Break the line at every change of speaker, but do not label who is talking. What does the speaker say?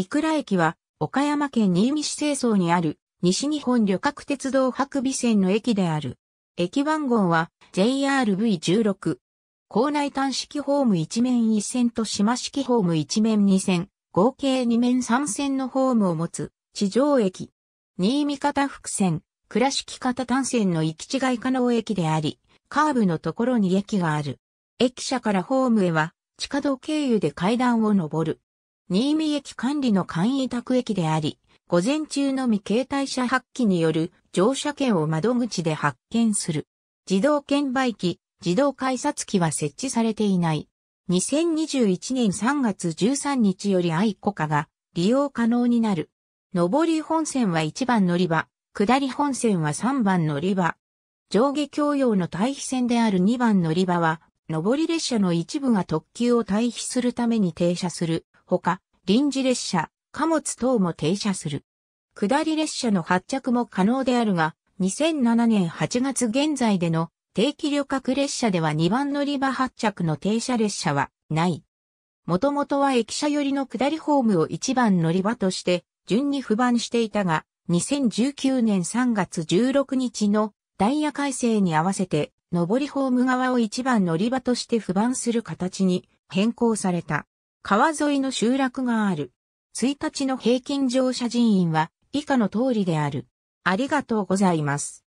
いくら駅は、岡山県新見市清掃にある、西日本旅客鉄道白備線の駅である。駅番号は JRV16。構内端式ホーム1面1線と島式ホーム1面2線、合計2面3線のホームを持つ、地上駅。新見方福線、倉敷方単線の行き違い可能駅であり、カーブのところに駅がある。駅舎からホームへは、地下道経由で階段を上る。新見駅管理の簡易宅駅であり、午前中のみ携帯車発揮による乗車券を窓口で発券する。自動券売機、自動改札機は設置されていない。2021年3月13日より愛子化が利用可能になる。上り本線は1番乗り場、下り本線は3番乗り場。上下共用の対比線である2番乗り場は、上り列車の一部が特急を対比するために停車するほか、臨時列車、貨物等も停車する。下り列車の発着も可能であるが、2007年8月現在での定期旅客列車では2番乗り場発着の停車列車はない。もともとは駅舎寄りの下りホームを1番乗り場として順に不番していたが、2019年3月16日のダイヤ改正に合わせて上りホーム側を1番乗り場として不番する形に変更された。川沿いの集落がある。1日の平均乗車人員は以下の通りである。ありがとうございます。